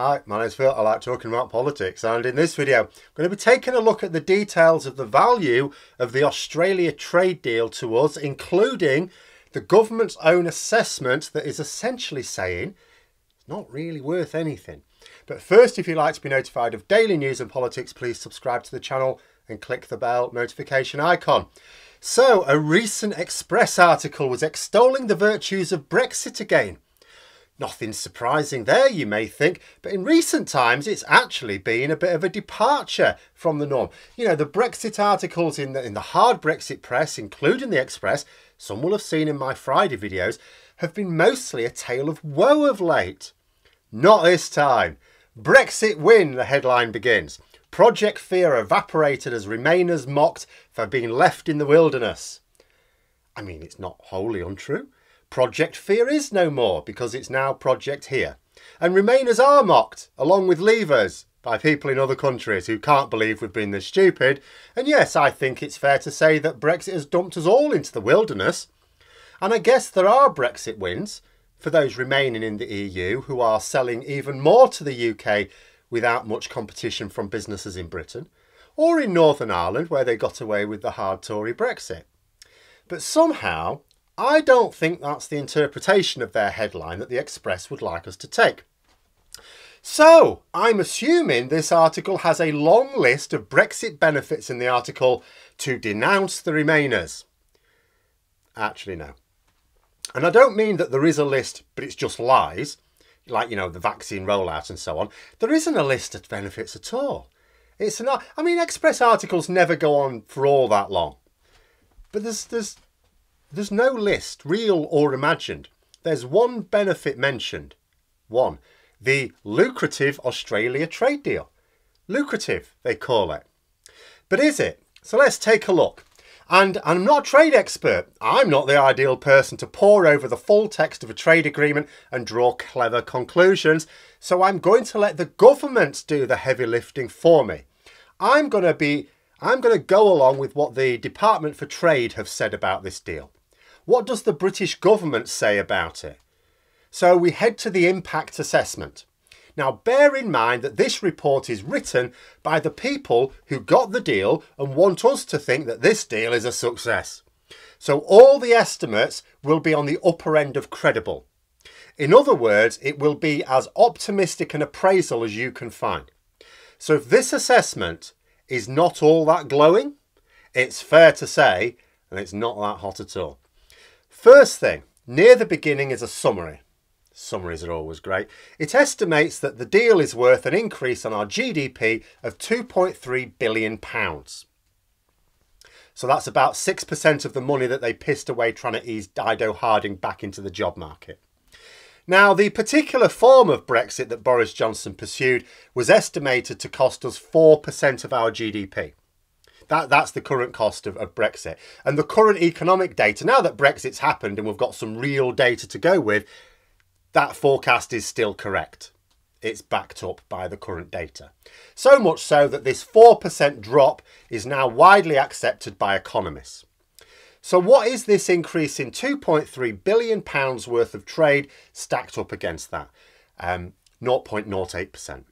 Hi, my name's Phil. I like talking about politics and in this video I'm going to be taking a look at the details of the value of the Australia trade deal to us including the government's own assessment that is essentially saying it's not really worth anything. But first if you'd like to be notified of daily news and politics please subscribe to the channel and click the bell notification icon. So a recent Express article was extolling the virtues of Brexit again. Nothing surprising there, you may think, but in recent times it's actually been a bit of a departure from the norm. You know, the Brexit articles in the, in the hard Brexit press, including the Express, some will have seen in my Friday videos, have been mostly a tale of woe of late. Not this time. Brexit win, the headline begins. Project Fear evaporated as Remainers mocked for being left in the wilderness. I mean, it's not wholly untrue. Project Fear is no more because it's now Project Here. And Remainers are mocked, along with Leavers, by people in other countries who can't believe we've been this stupid. And yes, I think it's fair to say that Brexit has dumped us all into the wilderness. And I guess there are Brexit wins for those remaining in the EU who are selling even more to the UK without much competition from businesses in Britain, or in Northern Ireland where they got away with the hard Tory Brexit. But somehow, I don't think that's the interpretation of their headline that the Express would like us to take. So, I'm assuming this article has a long list of Brexit benefits in the article to denounce the Remainers. Actually, no. And I don't mean that there is a list, but it's just lies, like, you know, the vaccine rollout and so on. There isn't a list of benefits at all. It's not, I mean, Express articles never go on for all that long. But there's, there's there's no list, real or imagined. There's one benefit mentioned. One, the lucrative Australia trade deal. Lucrative, they call it. But is it? So let's take a look. And I'm not a trade expert. I'm not the ideal person to pore over the full text of a trade agreement and draw clever conclusions. So I'm going to let the government do the heavy lifting for me. I'm going to be I'm going to go along with what the Department for Trade have said about this deal. What does the British government say about it? So we head to the impact assessment. Now bear in mind that this report is written by the people who got the deal and want us to think that this deal is a success. So all the estimates will be on the upper end of credible. In other words, it will be as optimistic an appraisal as you can find. So if this assessment is not all that glowing, it's fair to say, and it's not that hot at all. First thing, near the beginning is a summary. Summaries are always great. It estimates that the deal is worth an increase on our GDP of £2.3 billion. So that's about 6% of the money that they pissed away trying to ease Dido Harding back into the job market. Now, the particular form of Brexit that Boris Johnson pursued was estimated to cost us 4% of our GDP. That that's the current cost of, of Brexit. And the current economic data, now that Brexit's happened and we've got some real data to go with, that forecast is still correct. It's backed up by the current data. So much so that this 4% drop is now widely accepted by economists. So what is this increase in 2.3 billion pounds worth of trade stacked up against that? Um, 0.08%.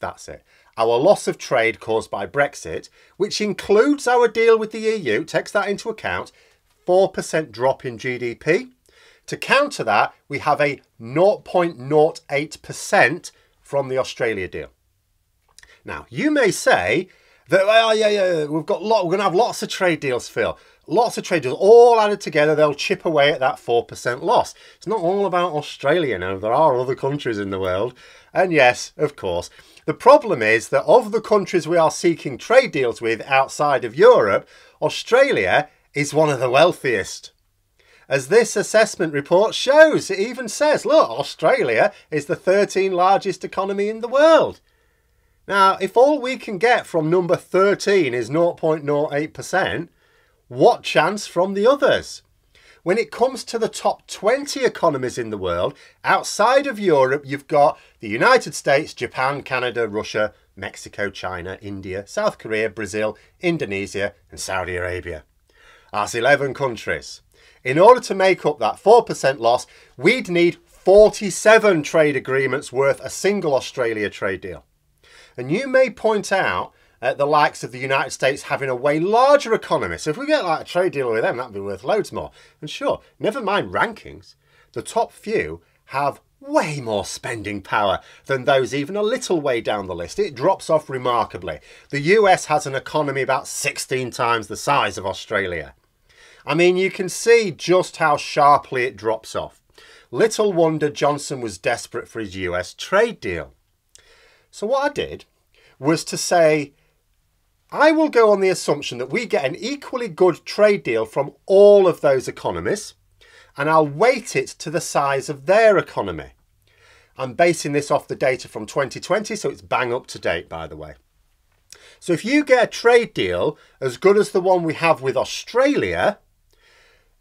That's it our loss of trade caused by Brexit, which includes our deal with the EU, takes that into account, 4% drop in GDP. To counter that, we have a 0.08% from the Australia deal. Now, you may say that, oh, yeah, yeah, we've got lot, we're going to have lots of trade deals, Phil. Lots of traders all added together, they'll chip away at that 4% loss. It's not all about Australia now, there are other countries in the world. And yes, of course, the problem is that of the countries we are seeking trade deals with outside of Europe, Australia is one of the wealthiest. As this assessment report shows, it even says, look, Australia is the 13th largest economy in the world. Now, if all we can get from number 13 is 0.08%, what chance from the others? When it comes to the top 20 economies in the world, outside of Europe, you've got the United States, Japan, Canada, Russia, Mexico, China, India, South Korea, Brazil, Indonesia, and Saudi Arabia. That's 11 countries. In order to make up that 4% loss, we'd need 47 trade agreements worth a single Australia trade deal. And you may point out uh, the likes of the United States having a way larger economy. So if we get like a trade deal with them, that'd be worth loads more. And sure, never mind rankings, the top few have way more spending power than those even a little way down the list. It drops off remarkably. The US has an economy about 16 times the size of Australia. I mean, you can see just how sharply it drops off. Little wonder Johnson was desperate for his US trade deal. So what I did was to say, I will go on the assumption that we get an equally good trade deal from all of those economies and I'll weight it to the size of their economy. I'm basing this off the data from 2020, so it's bang up to date, by the way. So if you get a trade deal as good as the one we have with Australia,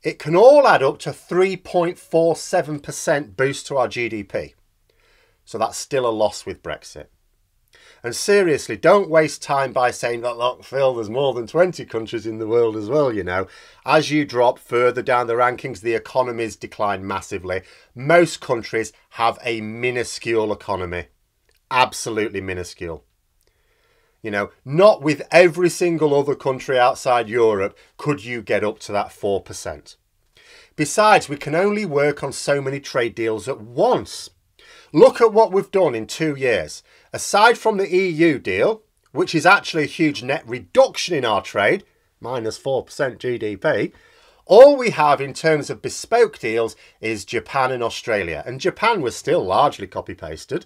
it can all add up to 3.47% boost to our GDP. So that's still a loss with Brexit. And seriously, don't waste time by saying that, look, Phil, there's more than 20 countries in the world as well, you know. As you drop further down the rankings, the economies decline massively. Most countries have a minuscule economy, absolutely minuscule. You know, not with every single other country outside Europe could you get up to that 4%. Besides, we can only work on so many trade deals at once. Look at what we've done in two years. Aside from the EU deal, which is actually a huge net reduction in our trade, minus 4% GDP, all we have in terms of bespoke deals is Japan and Australia. And Japan was still largely copy-pasted.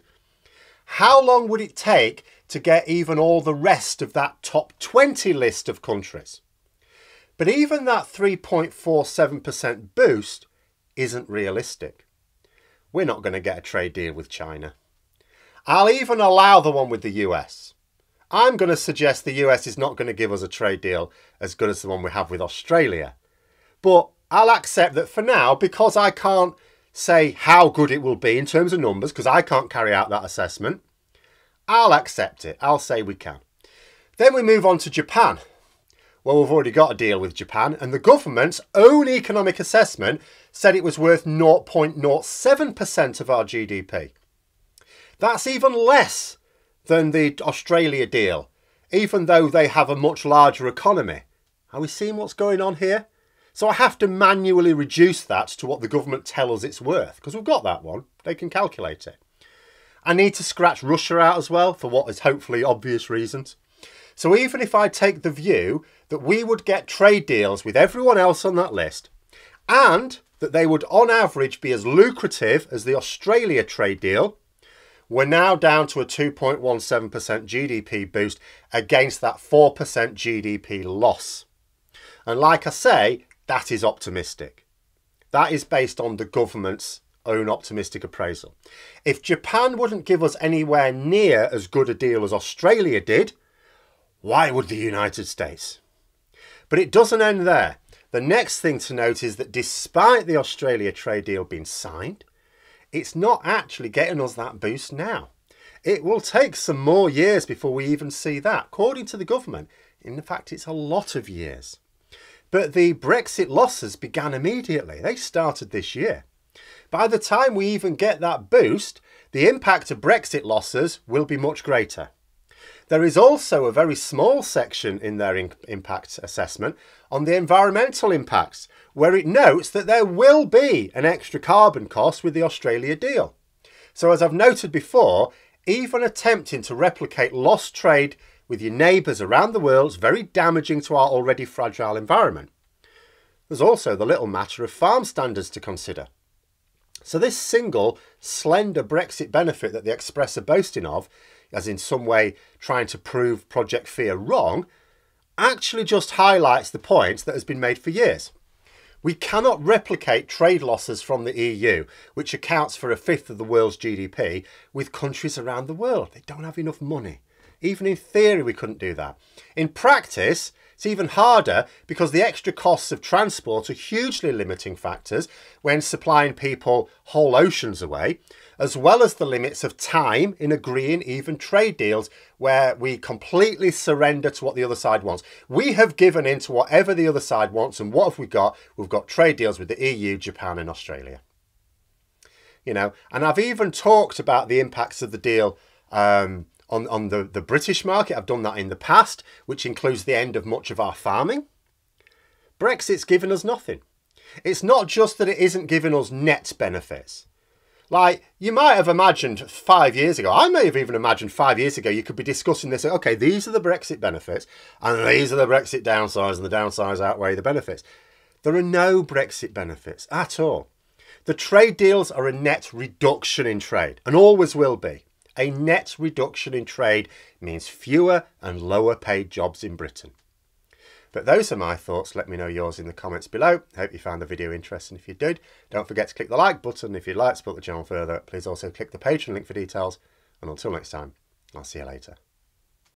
How long would it take to get even all the rest of that top 20 list of countries? But even that 3.47% boost isn't realistic. We're not going to get a trade deal with China. I'll even allow the one with the US. I'm going to suggest the US is not going to give us a trade deal as good as the one we have with Australia. But I'll accept that for now, because I can't say how good it will be in terms of numbers, because I can't carry out that assessment, I'll accept it. I'll say we can. Then we move on to Japan. Well, we've already got a deal with Japan, and the government's own economic assessment said it was worth 0.07% of our GDP. That's even less than the Australia deal, even though they have a much larger economy. Are we seeing what's going on here? So I have to manually reduce that to what the government tell us it's worth, because we've got that one. They can calculate it. I need to scratch Russia out as well, for what is hopefully obvious reasons. So even if I take the view that we would get trade deals with everyone else on that list and that they would on average be as lucrative as the Australia trade deal, we're now down to a 2.17% GDP boost against that 4% GDP loss. And like I say, that is optimistic. That is based on the government's own optimistic appraisal. If Japan wouldn't give us anywhere near as good a deal as Australia did, why would the United States? But it doesn't end there. The next thing to note is that despite the Australia trade deal being signed, it's not actually getting us that boost now. It will take some more years before we even see that, according to the government. In fact, it's a lot of years. But the Brexit losses began immediately. They started this year. By the time we even get that boost, the impact of Brexit losses will be much greater. There is also a very small section in their in impact assessment on the environmental impacts, where it notes that there will be an extra carbon cost with the Australia deal. So, as I've noted before, even attempting to replicate lost trade with your neighbours around the world is very damaging to our already fragile environment. There's also the little matter of farm standards to consider. So, this single, slender Brexit benefit that the Express are boasting of as in some way trying to prove Project Fear wrong, actually just highlights the point that has been made for years. We cannot replicate trade losses from the EU, which accounts for a fifth of the world's GDP, with countries around the world. They don't have enough money. Even in theory, we couldn't do that. In practice, it's even harder because the extra costs of transport are hugely limiting factors when supplying people whole oceans away, as well as the limits of time in agreeing even trade deals where we completely surrender to what the other side wants. We have given in to whatever the other side wants, and what have we got? We've got trade deals with the EU, Japan, and Australia. You know, and I've even talked about the impacts of the deal. Um, on, on the, the British market. I've done that in the past, which includes the end of much of our farming. Brexit's given us nothing. It's not just that it isn't giving us net benefits. Like, you might have imagined five years ago, I may have even imagined five years ago, you could be discussing this. Okay, these are the Brexit benefits, and these are the Brexit downsides, and the downsides outweigh the benefits. There are no Brexit benefits at all. The trade deals are a net reduction in trade and always will be. A net reduction in trade means fewer and lower paid jobs in Britain. But those are my thoughts. Let me know yours in the comments below. Hope you found the video interesting. If you did, don't forget to click the like button. If you'd like to support the channel further, please also click the Patreon link for details. And until next time, I'll see you later.